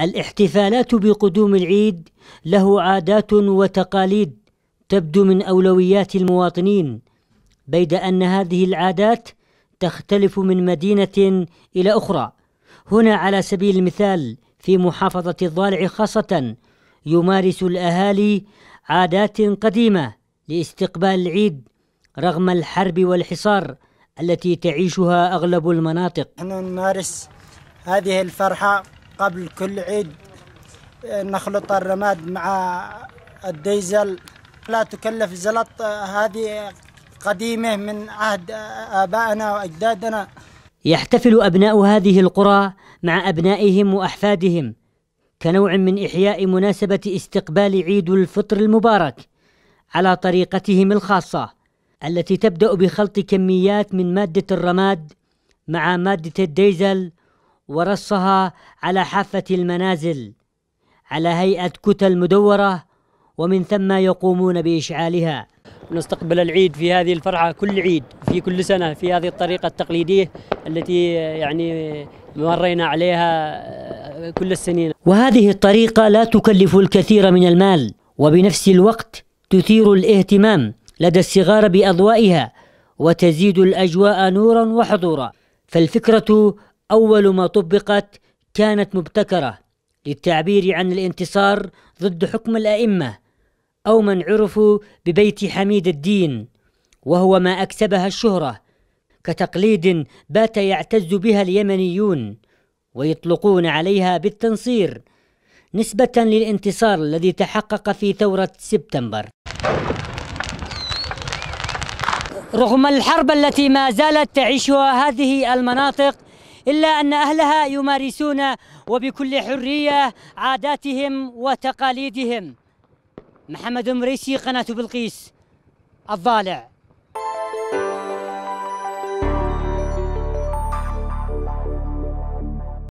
الاحتفالات بقدوم العيد له عادات وتقاليد تبدو من اولويات المواطنين بيد ان هذه العادات تختلف من مدينه الى اخرى هنا على سبيل المثال في محافظه الضالع خاصه يمارس الاهالي عادات قديمه لاستقبال العيد رغم الحرب والحصار التي تعيشها اغلب المناطق نحن نمارس هذه الفرحه قبل كل عيد آه، نخلط الرماد مع الديزل لا تكلف زلط آه، هذه قديمة من عهد آه، آبائنا وأجدادنا يحتفل أبناء هذه القرى مع أبنائهم وأحفادهم كنوع من إحياء مناسبة استقبال عيد الفطر المبارك على طريقتهم الخاصة التي تبدأ بخلط كميات من مادة الرماد مع مادة الديزل ورصها على حافة المنازل على هيئة كتل مدورة ومن ثم يقومون بإشعالها نستقبل العيد في هذه الفرعة كل عيد في كل سنة في هذه الطريقة التقليدية التي يعني مرينا عليها آه، كل السنين وهذه الطريقة لا تكلف الكثير من المال وبنفس الوقت تثير الاهتمام لدى الصغار بأضوائها وتزيد الأجواء نورا وحضورا فالفكرة أول ما طبقت كانت مبتكرة للتعبير عن الانتصار ضد حكم الأئمة أو من عرفوا ببيت حميد الدين وهو ما أكسبها الشهرة كتقليد بات يعتز بها اليمنيون ويطلقون عليها بالتنصير نسبة للانتصار الذي تحقق في ثورة سبتمبر رغم الحرب التي ما زالت تعيشها هذه المناطق إلا أن أهلها يمارسون وبكل حرية عاداتهم وتقاليدهم محمد مريسي قناة بلقيس الضالع